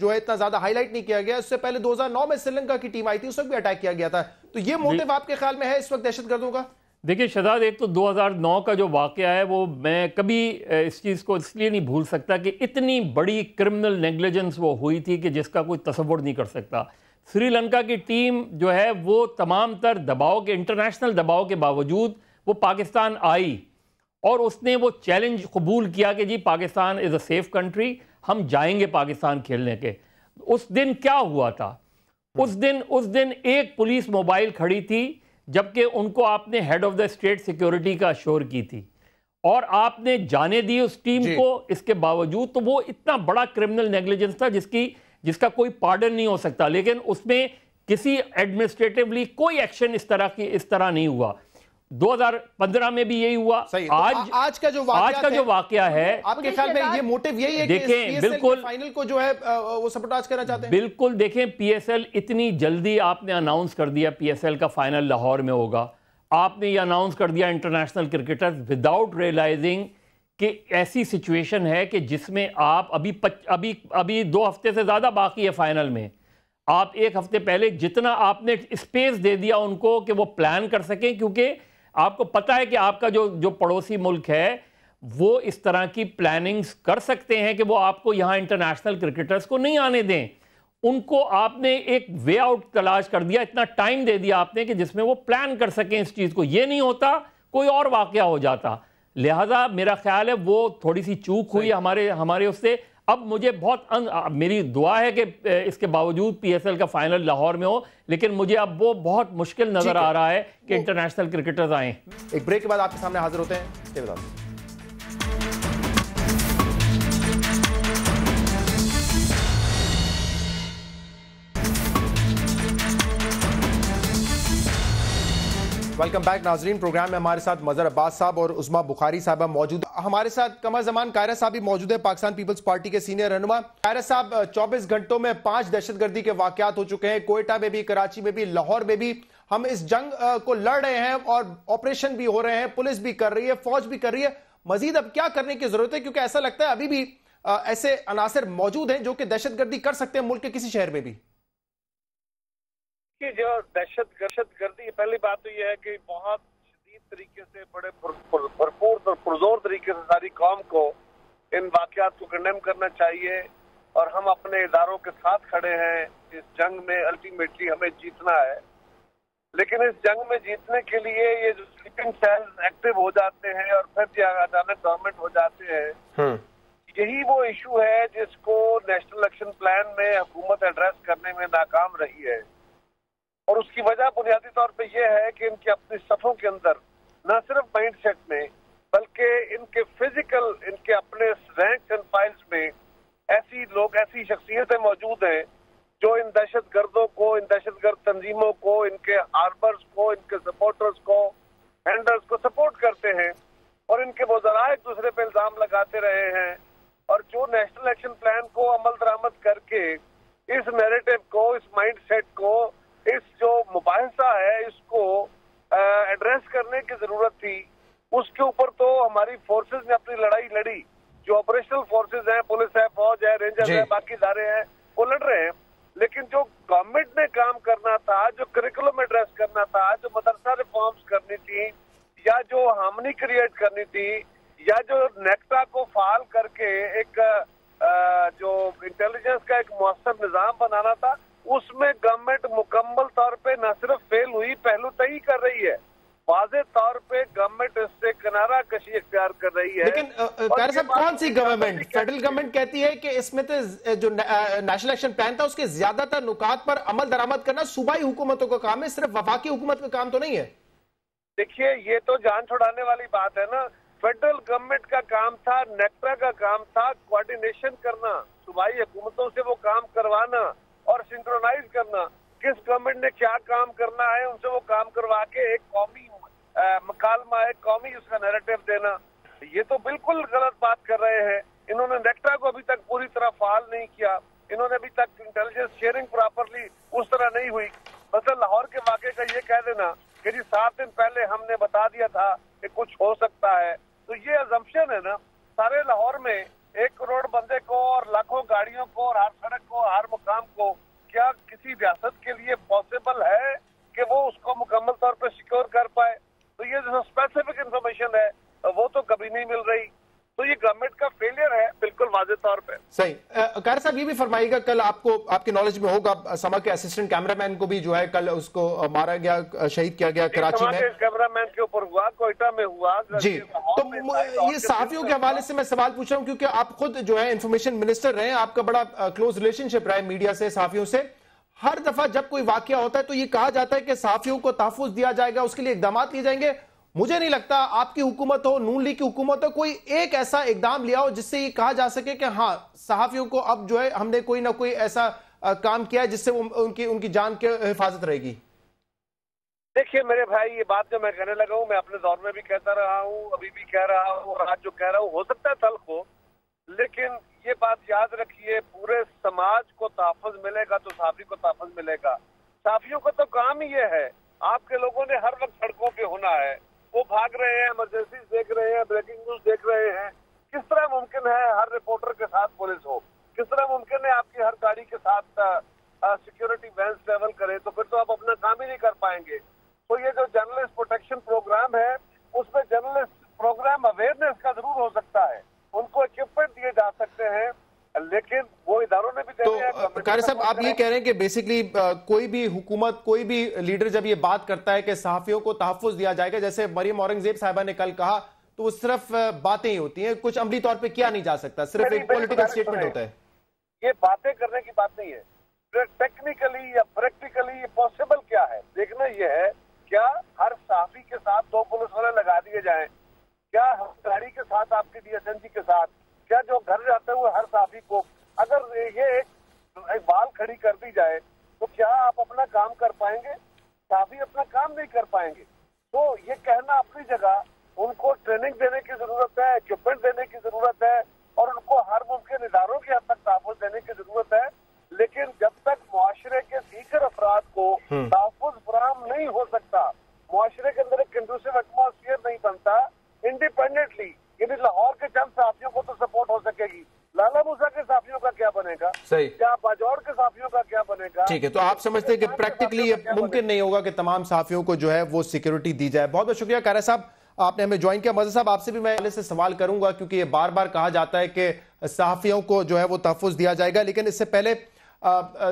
Speaker 1: जो है इतना ज्यादा हाईलाइट नहीं किया गया उससे पहले 2009 में श्रीलंका की टीम आई थी उस वक्त भी अटैक किया गया था तो ये मोटिव आपके ख्याल में है इस वक्त दहशतगर्दों
Speaker 3: का देखिए शहजाद एक तो 2009 का जो वाक़ है वो मैं कभी इस चीज़ को इसलिए नहीं भूल सकता कि इतनी बड़ी क्रिमिनल नेग्लिजेंस वो हुई थी कि जिसका कोई तस्वुर नहीं कर सकता श्रीलंका की टीम जो है वो तमाम तर दबाव के इंटरनेशनल दबाव के बावजूद वो पाकिस्तान आई और उसने वो चैलेंज कबूल किया कि जी Pakistan is a safe country हम जाएंगे पाकिस्तान खेलने के उस दिन क्या हुआ था उस दिन उस दिन एक पुलिस मोबाइल खड़ी थी जबकि उनको आपने head of the state security का शोर की थी और आपने जाने दी उस टीम को इसके बावजूद तो वो इतना बड़ा क्रिमिनल नेग्लिजेंस था जिसकी जिसका कोई पार्डन नहीं हो सकता लेकिन उसमें किसी एडमिनिस्ट्रेटिवली कोई एक्शन इस तरह की इस तरह नहीं हुआ 2015 में भी यही हुआ सही तो आज तो आ, आज का जो आज का जो वाक्य है आपके
Speaker 1: ख्याल में ये मोटिव यही है कि बिल्कुल फाइनल को जो है वो सपोर्ट आज करना चाहते हैं
Speaker 3: बिल्कुल देखें पीएसएल इतनी जल्दी आपने अनाउंस कर दिया पीएसएल का फाइनल लाहौर में होगा आपने ये अनाउंस कर दिया इंटरनेशनल क्रिकेटर्स विदाउट रियलाइजिंग कि ऐसी सिचुएशन है कि जिसमें आप अभी पच, अभी अभी दो हफ्ते से ज़्यादा बाकी है फाइनल में आप एक हफ्ते पहले जितना आपने स्पेस दे दिया उनको कि वो प्लान कर सकें क्योंकि आपको पता है कि आपका जो जो पड़ोसी मुल्क है वो इस तरह की प्लानिंग्स कर सकते हैं कि वो आपको यहाँ इंटरनेशनल क्रिकेटर्स को नहीं आने दें उनको आपने एक वे आउट तलाश कर दिया इतना टाइम दे दिया आपने कि जिसमें वो प्लान कर सकें इस चीज़ को ये नहीं होता कोई और वाक़ हो जाता लिहाजा मेरा ख्याल है वो थोड़ी सी चूक हुई हमारे हमारे उससे अब मुझे बहुत अन, मेरी दुआ है कि इसके बावजूद पीएसएल का फाइनल लाहौर में हो लेकिन मुझे अब वो बहुत मुश्किल नजर आ रहा है कि इंटरनेशनल क्रिकेटर्स आए एक ब्रेक के बाद आपके सामने हाजिर होते
Speaker 2: हैं
Speaker 1: वेलकम बैक नाजरीन प्रोग्राम में हमारे साथ मजर अब्बास साहब और उस्मा बुखारी साहब मौजूद हमारे साथ कमर जमान कायरा साहब भी मौजूद है पाकिस्तान पीपल्स पार्टी के सीनियर रहनुमा कायरा साहब 24 घंटों में पांच दहशतगर्दी के वाकत हो चुके हैं कोयटा में भी कराची में भी लाहौर में भी हम इस जंग को लड़ रहे हैं और ऑपरेशन भी हो रहे हैं पुलिस भी कर रही है फौज भी कर रही है मजीद अब क्या करने की जरूरत है क्योंकि ऐसा लगता है अभी भी ऐसे अनासर मौजूद हैं जो कि दहशतगर्दी कर सकते हैं मुल्क के किसी शहर में भी
Speaker 5: देखिए जो दहशत दहशत गर्दी पहली बात तो यह है कि बहुत शदीद तरीके से बड़े भरपूर और तो पुरजोर तरीके से सारी कौम को इन वाकत को कंडेम करना चाहिए और हम अपने इदारों के साथ खड़े हैं इस जंग में अल्टीमेटली हमें जीतना है लेकिन इस जंग में जीतने के लिए ये जो स्लीपिंग सेल्स एक्टिव हो जाते हैं और फिर अचानक गवर्नमेंट हो जाते हैं हम्म। यही वो इशू है जिसको नेशनल एक्शन प्लान में हुकूमत एड्रेस करने में नाकाम रही है और उसकी वजह बुनियादी तौर पर यह है कि इनकी अपनी सफों के अंदर न सिर्फ माइंड सेट में बल्कि इनके फिजिकल इनके अपने रैंक एंड फाइल्स में ऐसी लोग ऐसी शख्सियतें मौजूद हैं जो इन दहशत गर्दों को इन दहशत गर्द तंजीमों को इनके आर्बर्स को इनके सपोर्टर्स को हैंडर्स को सपोर्ट करते हैं और इनके वजरा एक दूसरे पर इल्जाम लगाते रहे हैं और जो नेशनल एक्शन प्लान को अमल दरामद करके इस नेरेटिव को इस माइंड सेट को इस जो मुबासा है इसको एड्रेस करने की जरूरत थी उसके ऊपर तो हमारी फोर्सेज ने अपनी लड़ाई लड़ी जो ऑपरेशनल फोर्सेज हैं पुलिस है फौज है रेंजर्स है बाकी इदारे हैं वो लड़ रहे हैं लेकिन जो गवर्नमेंट ने काम करना था जो करिकुलम एड्रेस करना था जो मदरसा रिफॉर्म्स करनी थी या जो हामनी क्रिएट करनी थी या जो नेक्टा को फाल करके एक जो इंटेलिजेंस का एक मौसम निज़ाम बनाना था उसमें गवर्नमेंट मुकम्मल तौर पे न सिर्फ फेल हुई पहलू तय कर रही है वाजे तौर पे गवर्नमेंट इससे किनारा कशी अख्तियार कर रही है लेकिन साहब कौन सी गवर्नमेंट फेडरल
Speaker 1: गवर्नमेंट कहती है कि इसमें तो जो नेशनल एक्शन प्लान था उसके ज्यादातर नुकात पर अमल दरामद करना सूबाई हुकूमतों का काम है सिर्फ वफाकी हुकूमत का काम तो नहीं है
Speaker 5: देखिए ये तो जान छुड़ाने वाली बात है ना फेडरल गवर्नमेंट का काम था नेक्ट्रा का काम था कोऑर्डिनेशन करना सूबाई हुकूमतों से वो काम करवाना और सिंक्रोनाइज करना किस गवर्नमेंट ने क्या काम करना है उनसे वो काम करवा के एक कौमी मकालमा एक कौमी उसका नैरेटिव देना ये तो बिल्कुल गलत बात कर रहे हैं इन्होंने नेक्टा को अभी तक पूरी तरह फाल नहीं किया इन्होंने अभी तक इंटेलिजेंस शेयरिंग प्रॉपरली उस तरह नहीं हुई मतलब लाहौर के वाक्य का ये कह देना कि जी सात दिन पहले हमने बता दिया था कि कुछ हो सकता है तो ये अजम्पन है ना सारे लाहौर में एक करोड़ बंदे को और लाखों गाड़ियों को और हर सड़क को हर मुकाम को क्या किसी रियासत के लिए पॉसिबल है कि वो उसको मुकम्मल तौर पर सिक्योर कर पाए तो ये जो स्पेसिफिक इंफॉर्मेशन है वो तो कभी नहीं मिल रही ये गवर्नमेंट का फेलियर है बिल्कुल वाजे तौर पर
Speaker 1: सही कार साहब ये भी फरमाइएगा कल आपको आपके नॉलेज में होगा समा के असिस्टेंट कैमरामैन को भी जो है कल उसको मारा गया शहीद किया गया कराची में
Speaker 5: कैमरामैन के ऊपर हुआ कोयटा में हुआ जी तो ये साफियों के हवाले से मैं सवाल पूछ रहा हूँ
Speaker 1: क्योंकि आप खुद जो है इन्फॉर्मेशन मिनिस्टर रहे आपका बड़ा क्लोज रिलेशनशिप रहा है मीडिया से साफियों से हर दफा जब कोई वाक्य होता है तो ये कहा जाता है कि साफियों को तहफुज दिया जाएगा उसके लिए इकदाम लिए जाएंगे मुझे नहीं लगता आपकी हुकूमत हो नून लीग की हुकूमत हो कोई एक ऐसा इकदाम लिया हो जिससे ये कहा जा सके कि हाँ सहाफियों को अब जो है हमने कोई ना कोई ऐसा आ, काम किया है जिससे उनकी उनकी जान के हिफाजत रहेगी
Speaker 5: देखिए मेरे भाई ये बात जो मैं कहने लगा हूँ मैं अपने दौर में भी कहता रहा हूँ अभी भी कह रहा हूँ आज जो कह रहा हूँ हो सकता है तल को लेकिन ये बात याद रखिए पूरे समाज को तहफज मिलेगा तो साफी को तहफज मिलेगा साफियों का तो काम ही ये है आपके लोगों ने हर वक्त सड़कों पे होना है वो भाग रहे हैं इमरजेंसी देख रहे हैं ब्रेकिंग न्यूज देख रहे हैं किस तरह मुमकिन है हर रिपोर्टर के साथ पुलिस हो किस तरह मुमकिन है आपकी हर गाड़ी के साथ सिक्योरिटी वैन ट्रेवल करे तो फिर तो आप अपना काम ही नहीं कर पाएंगे तो ये जो जर्नलिस्ट
Speaker 1: तारे साहब आप ये कह रहे हैं कि बेसिकली कोई भी हुकूमत कोई भी लीडर जब ये बात करता है कि सहाफियों को तहफुज दिया जाएगा जैसे मरियम औरंगजेब साहबा ने कल कहा तो वो सिर्फ बातें ही होती हैं कुछ अमली तौर पे किया नहीं जा सकता सिर्फ एक पॉलिटिकल स्टेटमेंट होता है
Speaker 5: ये बातें करने की बात नहीं है टेक्निकली या प्रैक्टिकली ये पॉसिबल क्या है देखना ये है क्या हर साफी के साथ दो पुलिस वाले लगा दिए जाएं क्या गाड़ी के साथ आपके डीएसएनजी के साथ क्या जो घर जाते हुए हर साफी को अगर ये एक बाल खड़ी कर दी जाए तो क्या आप अपना काम कर पाएंगे काफी अपना काम नहीं कर पाएंगे तो ये कहना अपनी जगह उनको ट्रेनिंग देने की जरूरत है इक्विपमेंट देने की जरूरत है और उनको हर मुमकिन इदारों के हद तक तहफुज देने की जरूरत है लेकिन जब तक मुआरे के दीगर अफराद को हम्म। तहफुज फ्राहम नहीं हो सकता मुआरे के अंदर एक कंडूसिव एटमोसफियर नहीं बनता इंडिपेंडेंटली यानी लाहौर के चंद साथियों को तो सपोर्ट हो सकेगी लाला मूसा के साफियों का क्या बनेगा सही क्या बाजौर के साफियों का क्या बनेगा
Speaker 1: ठीक है तो आप समझते हैं कि प्रैक्टिकली ये मुमकिन नहीं होगा कि तमाम साफियों को जो है वो सिक्योरिटी दी जाए बहुत बहुत शुक्रिया कारा साहब आपने हमें ज्वाइन किया मजर साहब आपसे भी मैं से सवाल करूंगा क्योंकि ये बार बार कहा जाता है कि सहाफियों को जो है वो तहफुज दिया जाएगा लेकिन इससे पहले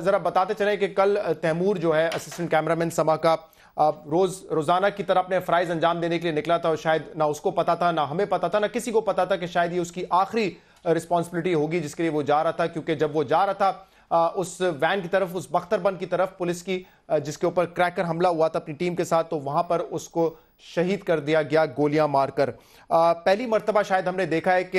Speaker 1: ज़रा बताते चले कि कल तैमूर जो है असिस्टेंट कैमरामैन समा का रोज रोजाना की तरह अपने फ्राइज अंजाम देने के लिए निकला था और शायद ना उसको पता था ना हमें पता था ना किसी को पता था कि शायद ये उसकी आखिरी रिस्पॉन्सिबिलिटी होगी जिसके लिए वो जा रहा था क्योंकि जब वो जा रहा था उस वैन की तरफ उस बख्तरबन की तरफ पुलिस की जिसके ऊपर क्रैकर हमला हुआ था अपनी टीम के साथ तो वहां पर उसको शहीद कर दिया गया गोलियां मारकर पहली मरतबा शायद हमने देखा है कि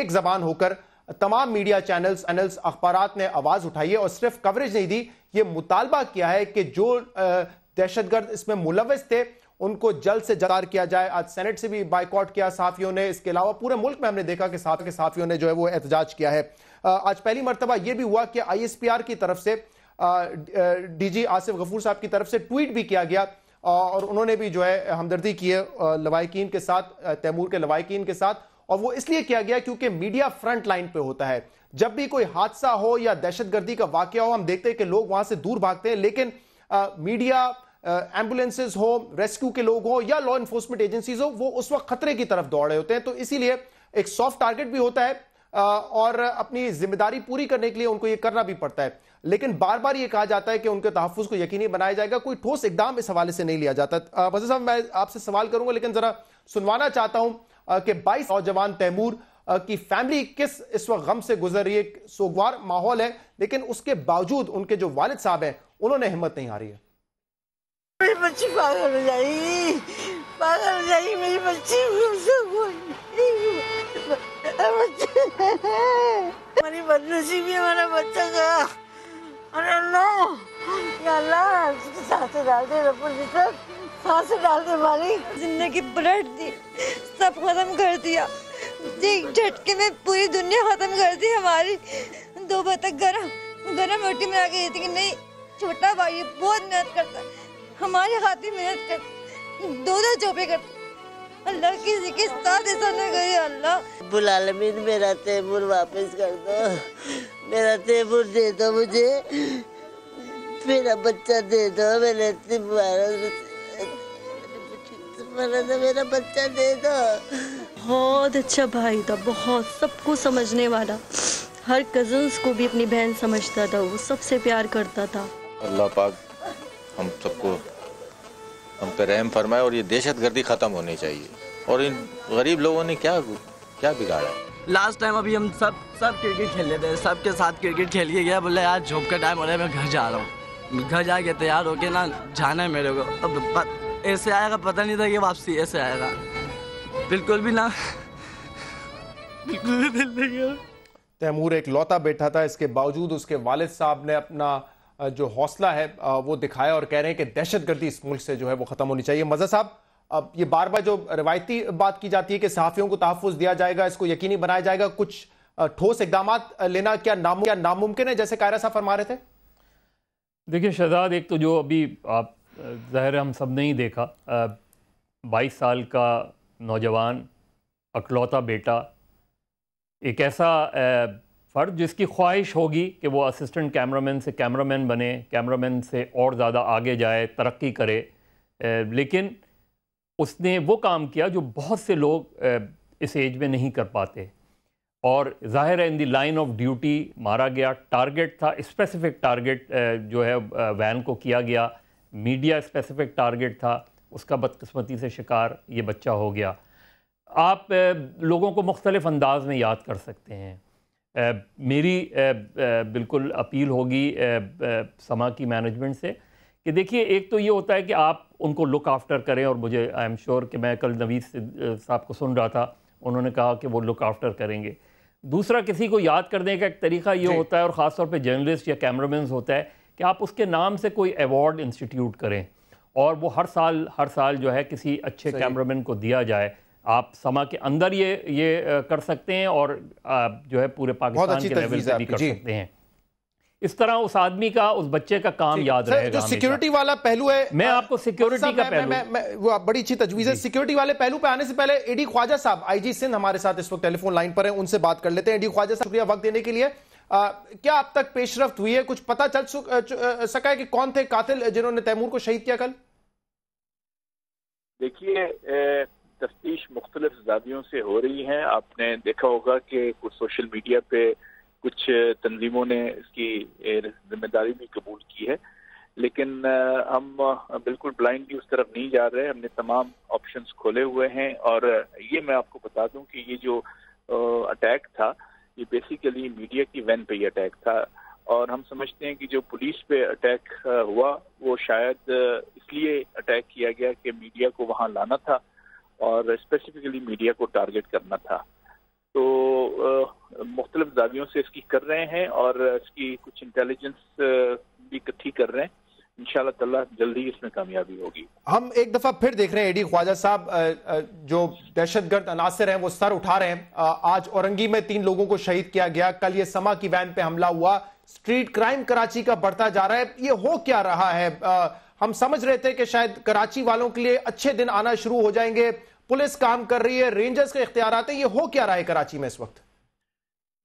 Speaker 1: एक जबान होकर तमाम मीडिया चैनल्स अनल्स अखबार ने आवाज़ उठाई है और सिर्फ कवरेज नहीं दी ये मुतालबा किया है कि जो दहशतगर्द इसमें मुलवस थे उनको जल्द से जल्द किया जाए आज सेनेट से भी बाइकआउट किया साफियों ने इसके अलावा पूरे मुल्क में हमने देखा कि साफ के साफियों ने जो है वो एहतजाज किया है आज पहली मरतबा यह भी हुआ कि आई की तरफ से डीजी आसिफ गफूर साहब की तरफ से ट्वीट भी किया गया और उन्होंने भी जो है हमदर्दी की है लवाकिन के साथ तैमूर के लवाकिन के साथ और वो इसलिए किया गया क्योंकि मीडिया फ्रंट लाइन पे होता है जब भी कोई हादसा हो या दहशतगर्दी का वाक्य हो हम देखते हैं कि लोग वहां से दूर भागते हैं लेकिन आ, मीडिया एम्बुलेंसेज हो रेस्क्यू के लोग हो या लॉ इन्फोर्समेंट एजेंसीज हो वो उस वक्त खतरे की तरफ दौड़ रहे होते हैं तो इसीलिए एक सॉफ्ट टारगेट भी होता है और अपनी जिम्मेदारी पूरी करने के लिए उनको ये करना भी पड़ता है लेकिन बार बार ये कहा जाता है कि उनके तहफ़ को यकीनी बनाया जाएगा कोई ठोस इकदाम इस हवाले से नहीं लिया जाता वजह साहब मैं आपसे सवाल करूंगा लेकिन ज़रा सुनवाना चाहता हूं कि बाईस नौजवान तैमूर की फैमिली किस इस वक्त गम से गुजर रही है सोगवार माहौल है लेकिन उसके बावजूद उनके जो वालिद साहब हैं उन्होंने हिम्मत नहीं हारी है
Speaker 5: मेरी बच्ची पागल हो जाएगी पागल हो जाएगी मेरी बच्ची हमारी बदनसीबी हमारा बच्चा का अरे नो अल्लाह डाल दे रबुल तक सांसें डाल दे मालिक
Speaker 4: जिंदगी पलट दी सब खत्म कर दिया एक झटके में पूरी दुनिया खत्म कर दी हमारी दो बतख गरम गरम रोटी में आके देती कि नहीं छोटा भाई बहुत मेहनत करता है हमारे खातिर मेहनत कर दो दो चौपे कर अल्लाह की जिक्र साथ ऐसा न करे अल्लाह
Speaker 5: बुलालमीन मेरा तेबुर वापस कर दो मेरा तेबुर दे दो मुझे मेरा बच्चा दे दो मेरे इतनी
Speaker 4: तो मेरा बच्चा दे दो बहुत अच्छा भाई था बहुत सबको समझने वाला हर कजन्स को भी अपनी बहन समझता था वो सबसे प्यार करता था
Speaker 6: अल्लाह पाक हम सबको हम पे रहम फरमाए और ये दहशत गर्दी ख़त्म होनी चाहिए और इन गरीब लोगों ने क्या क्या बिगाड़ा है
Speaker 4: लास्ट टाइम अभी
Speaker 5: हम सब सब क्रिकेट खेल लेते हैं सबके साथ क्रिकेट खेल के गया बोले यार जॉब का टाइम हो रहा है मैं घर जा रहा हूँ घर जाके तैयार होके ना जाना है मेरे को अब ऐसे आएगा पता नहीं था कि वापसी ऐसे आएगा बिल्कुल भी ना बिल्कुल भी नहीं
Speaker 1: तैमूर एक लौता बैठा था इसके बावजूद उसके वालिद साहब ने अपना जो हौसला है वो दिखाया और कह रहे हैं कि दहशतगर्दी इस मुल्क से जो है वो ख़त्म होनी चाहिए मजा साहब अब ये बार बार जो रवायती बात की जाती है कि सहाफ़ियों को तहफ़ दिया जाएगा इसको यकीनी बनाया जाएगा कुछ ठोस इकदाम लेना क्या नाम क्या नामुमकिन है जैसे कायरा साहब फरमा रहे थे
Speaker 3: देखिए शहजाद एक तो जो अभी आप ज़ाहिर हम सब ने ही देखा बाईस साल का नौजवान अकलौता बेटा एक ऐसा पर जिसकी ख्वाहिश होगी कि वो असिस्टेंट कैमरामैन से कैमरामैन बने कैमरामैन से और ज़्यादा आगे जाए तरक्की करे लेकिन उसने वो काम किया जो बहुत से लोग इस एज में नहीं कर पाते और जाहिर है in the line of duty मारा गया टारगेट था स्पेसिफिक टारगेट जो है वैन को किया गया मीडिया स्पेसिफिक टारगेट था उसका बदकस्मती से शिकार ये बच्चा हो गया आप लोगों को मुख्तलिफ़ अंदाज में याद कर सकते हैं मेरी बिल्कुल अपील होगी समा की मैनेजमेंट से कि देखिए एक तो ये होता है कि आप उनको लुक आफ्टर करें और मुझे आई एम श्योर कि मैं कल नवीद साहब को सुन रहा था उन्होंने कहा कि वो लुक आफ्टर करेंगे दूसरा किसी को याद करने का एक तरीका ये होता है और ख़ासतौर पर जर्नलिस्ट या कैमरामैन होता है कि आप उसके नाम से कोई अवार्ड इंस्टीट्यूट करें और वो हर साल हर साल जो है किसी अच्छे कैमरामैन को दिया जाए आप समा के अंदर ये ये कर सकते हैं और आप जो है पूरे पाकिस्तान के लेवल पे भी कर सकते हैं इस तरह उस आदमी का उस बच्चे का काम याद रहेगा जो सिक्योरिटी वाला पहलू है मैं आपको सिक्योरिटी का पहलू मैं, मैं, मैं, वो आप बड़ी अच्छी तजवीज है
Speaker 1: सिक्योरिटी वाले पहलू पे आने से पहले एडी ख्वाजा साहब आईजी सिंध हमारे साथ इस वक्त टेलीफोन लाइन पर है उनसे बात कर लेते हैं एडी ख्वाजा साहब शुक्रिया वक्त देने के लिए आ, क्या अब तक पेशरफ हुई है कुछ पता चल सका है कि कौन थे कातिल जिन्होंने तैमूर को शहीद किया कल
Speaker 6: देखिए तफ्तीश मुख्तलिफ जावियों से हो रही है आपने देखा होगा कि कुछ सोशल मीडिया पे कुछ तंजीमों ने इसकी जिम्मेदारी भी कबूल की है लेकिन हम बिल्कुल ब्लाइंडली उस तरफ नहीं जा रहे हमने तमाम ऑप्शंस खोले हुए हैं और ये मैं आपको बता दूं कि ये जो अटैक था ये बेसिकली मीडिया की वैन पे ही अटैक था और हम समझते हैं कि जो पुलिस पे अटैक हुआ वो शायद इसलिए अटैक किया गया कि मीडिया को वहाँ लाना था और स्पेसिफिकली मीडिया को टारगेट करना था तो मुख्तलिफ दावियों से इसकी कर रहे हैं और इसकी कुछ इंटेलिजेंस भी इकट्ठी कर रहे हैं इन जल्दी इसमें कामयाबी होगी
Speaker 1: हम एक दफा फिर देख रहे हैं एडी ख्वाजा साहब जो दहशतगर्द अनासर हैं वो सर उठा रहे हैं आज औरंगी में तीन लोगों को शहीद किया गया कल ये समा की वैन पे हमला हुआ स्ट्रीट क्राइम कराची का बढ़ता जा रहा है ये हो क्या रहा है हम समझ रहे थे कि शायद कराची वालों के लिए अच्छे दिन आना शुरू हो जाएंगे पुलिस काम कर रही है रेंजर्स के इख्तियार आते ये हो क्या रहा है कराची में इस वक्त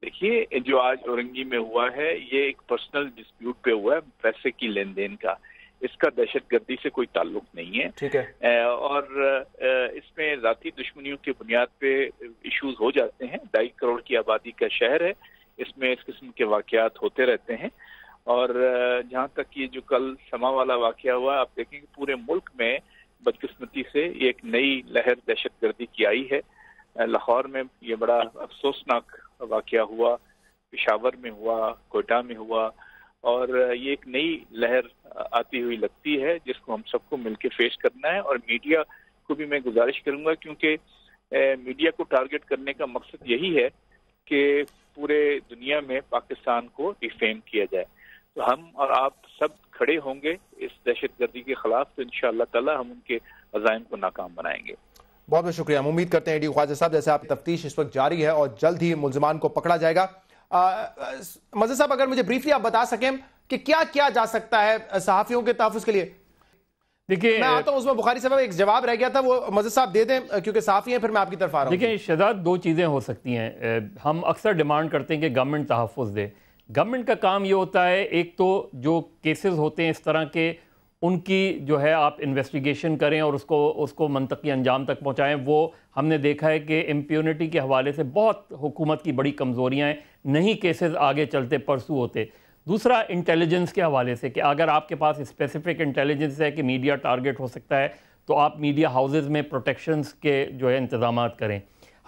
Speaker 6: देखिए जो आज औरंगी में हुआ है ये एक पर्सनल डिस्प्यूट पे हुआ है पैसे की लेन देन का इसका दहशत गर्दी से कोई ताल्लुक नहीं है ठीक है और इसमें जाती दुश्मनियों की बुनियाद पे इश्यूज हो जाते हैं ढाई करोड़ की आबादी का शहर है इसमें इस किस्म के वाकयात होते रहते हैं और जहाँ तक ये जो कल समा वाला वाक़ हुआ आप देखें कि पूरे मुल्क में बदकिस्मती से एक नई लहर दहशत गर्दी की आई है लाहौर में ये बड़ा अफसोसनाक वाक़ हुआ पिशावर में हुआ कोयटा में हुआ और ये एक नई लहर आती हुई लगती है जिसको हम सबको मिलकर फेस करना है और मीडिया को भी मैं गुजारिश करूंगा क्योंकि मीडिया को टारगेट करने का मकसद यही है कि पूरे दुनिया में पाकिस्तान को डिफेम किया जाए तो हम और आप सब खड़े होंगे इस दहशत गर्दी के खिलाफ तो इन ताला हम उनके अजायम को नाकाम बनाएंगे
Speaker 1: बहुत बहुत शुक्रिया हम उम्मीद करते हैं डी ख्वाजा साहब जैसे आप तफ्तीश इस वक्त जारी है और जल्द ही मुलजमान को पकड़ा जाएगा मजद साहब अगर मुझे ब्रीफली आप बता सकें कि क्या किया जा सकता है सहाफ़ियों के तहफ़ के लिए देखिए मैं आता हूं उसमें बुखारी साहब एक जवाब रह गया था वो मजद साहब दे दें क्योंकि साफ़ी हैं फिर मैं आपकी तरफ आ रहा हूं देखिए
Speaker 3: शहजाद दो चीज़ें हो सकती हैं हम अक्सर डिमांड करते हैं कि गवर्नमेंट तहफ़ दे गवर्नमेंट का काम ये होता है एक तो जो केसेस होते हैं इस तरह के उनकी जो है आप इन्वेस्टिगेशन करें और उसको उसको मनतकी अंजाम तक पहुंचाएं वो हमने देखा है कि इम्प्यूनिटी के हवाले से बहुत हुकूमत की बड़ी कमज़ोरियाँ हैं नहीं केसेस आगे चलते परसू होते दूसरा इंटेलिजेंस के हवाले से कि अगर आपके पास स्पेसिफिक इंटेलिजेंस है कि मीडिया टारगेट हो सकता है तो आप मीडिया हाउसेज में प्रोटेक्शंस के जो है इंतजाम करें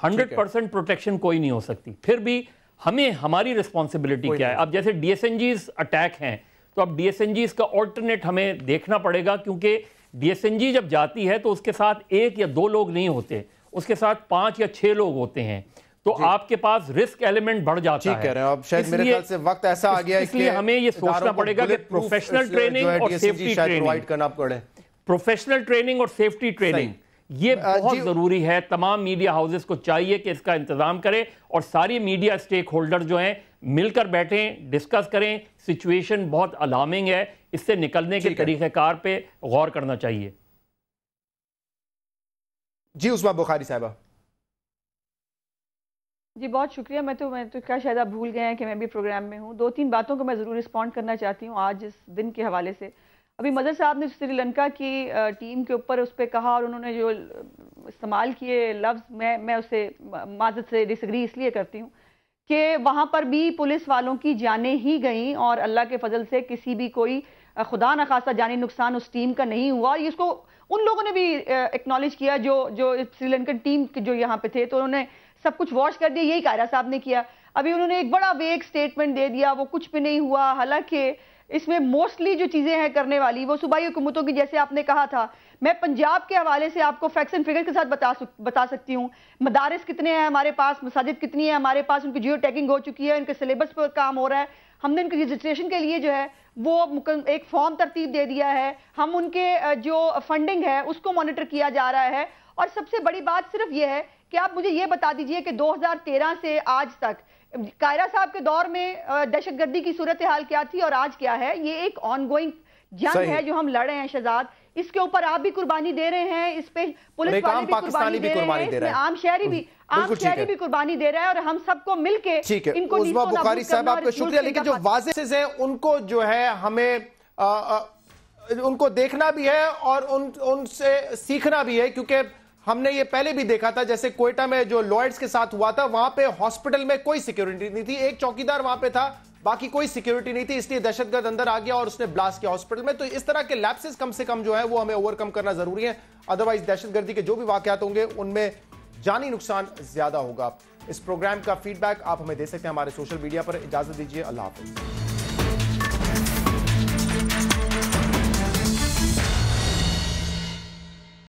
Speaker 3: हंड्रेड परसेंट प्रोटेक्शन कोई नहीं हो सकती फिर भी हमें हमारी रिस्पॉन्सिबिलिटी क्या है अब जैसे डीएसएनजीज अटैक हैं तो अब डीएसएनजीज का ऑल्टरनेट हमें देखना पड़ेगा क्योंकि डीएसएनजी जब जाती है तो उसके साथ एक या दो लोग नहीं होते उसके साथ पांच या छह लोग होते हैं तो आपके पास रिस्क एलिमेंट बढ़ जाता है कह रहे हैं अब शायद मेरे ख्याल से
Speaker 1: वक्त ऐसा आ गया इसलिए हमें ये सोचना पड़ेगा कि प्रोफेशनल ट्रेनिंग और सेफ्टी ट्रेनिंग
Speaker 3: करना पड़े प्रोफेशनल ट्रेनिंग और सेफ्टी ट्रेनिंग ये बहुत ज़रूरी है तमाम मीडिया हाउसेस को चाहिए कि इसका इंतज़ाम करें और सारी मीडिया स्टेक होल्डर जो हैं मिलकर बैठें डिस्कस करें सिचुएशन बहुत अलार्मिंग है इससे निकलने के तरीक़ार पे गौर करना चाहिए जी उस्मा बुखारी साहबा
Speaker 4: जी बहुत शुक्रिया मैं तो मैं तो क्या शायद आप भूल गए हैं कि मैं भी प्रोग्राम में हूँ दो तीन बातों को मैं ज़रूर रिस्पॉन्ड करना चाहती हूँ आज इस दिन के हवाले से अभी मदर साहब ने श्रीलंका की टीम के ऊपर उस पर कहा और उन्होंने जो इस्तेमाल किए लफ्ज़ मैं मैं उसे माजद से डिसग्री इसलिए करती हूँ कि वहाँ पर भी पुलिस वालों की जानें ही गईं और अल्लाह के फजल से किसी भी कोई खुदा न खासा जानी नुकसान उस टीम का नहीं हुआ और इसको उन लोगों ने भी एक्नॉलेज किया जो जो श्रीलंकन टीम जो यहाँ पे थे तो उन्होंने सब कुछ वॉश कर दिया यही कायरा साहब ने किया अभी उन्होंने एक बड़ा वेग स्टेटमेंट दे दिया वो कुछ भी नहीं हुआ हालांकि इसमें मोस्टली जो चीज़ें हैं करने वाली वो सूबाई हुकूमतों की जैसे आपने कहा था मैं पंजाब के हवाले से आपको फैक्स एंड फिगर के साथ बता बता सकती हूँ मदारस कितने हैं हमारे पास मसाजिद कितनी है हमारे पास उनकी जियो टैगिंग हो चुकी है उनके सिलेबस पर काम हो रहा है हमने उनकी रजिस्ट्रेशन के लिए जो है वो एक फॉर्म तरतीब दे दिया है हम उनके जो फंडिंग है उसको मॉनिटर किया जा रहा है और सबसे बड़ी बात सिर्फ ये है कि आप मुझे ये बता दीजिए कि 2013 से आज तक कायरा साहब के दौर में दहशतगर्दी की सूरत हाल क्या थी और आज क्या है ये एक ऑनगोइंग जंग है जो हम लड़ रहे हैं शहजाद इसके ऊपर आप भी कुर्बानी दे रहे हैं इस पे पुलिस वाले भी कुर्बानी दे रहे हैं इसमें आम शहरी भी आम शहरी भी कुर्बानी दे रहा है और हम सबको मिलके ठीक है इनको बुखारी साहब आपका शुक्रिया लेकिन जो वाजेज है
Speaker 1: उनको जो है हमें उनको देखना भी है और उनसे सीखना भी है क्योंकि हमने ये पहले भी देखा था जैसे कोयटा में जो लॉयड्स के साथ हुआ था वहां पे हॉस्पिटल में कोई सिक्योरिटी नहीं थी एक चौकीदार वहां पे था बाकी कोई सिक्योरिटी नहीं थी इसलिए दहशतगर्द अंदर आ गया और उसने ब्लास्ट किया हॉस्पिटल में तो इस तरह के लैप्सेस कम से कम जो है वो हमें ओवरकम करना जरूरी है अदरवाइज दहशतगर्दी के जो भी वाकत होंगे उनमें जानी नुकसान ज्यादा होगा इस प्रोग्राम का फीडबैक आप हमें दे सकते हैं हमारे सोशल मीडिया पर इजाजत दीजिए अल्लाह हाफिज़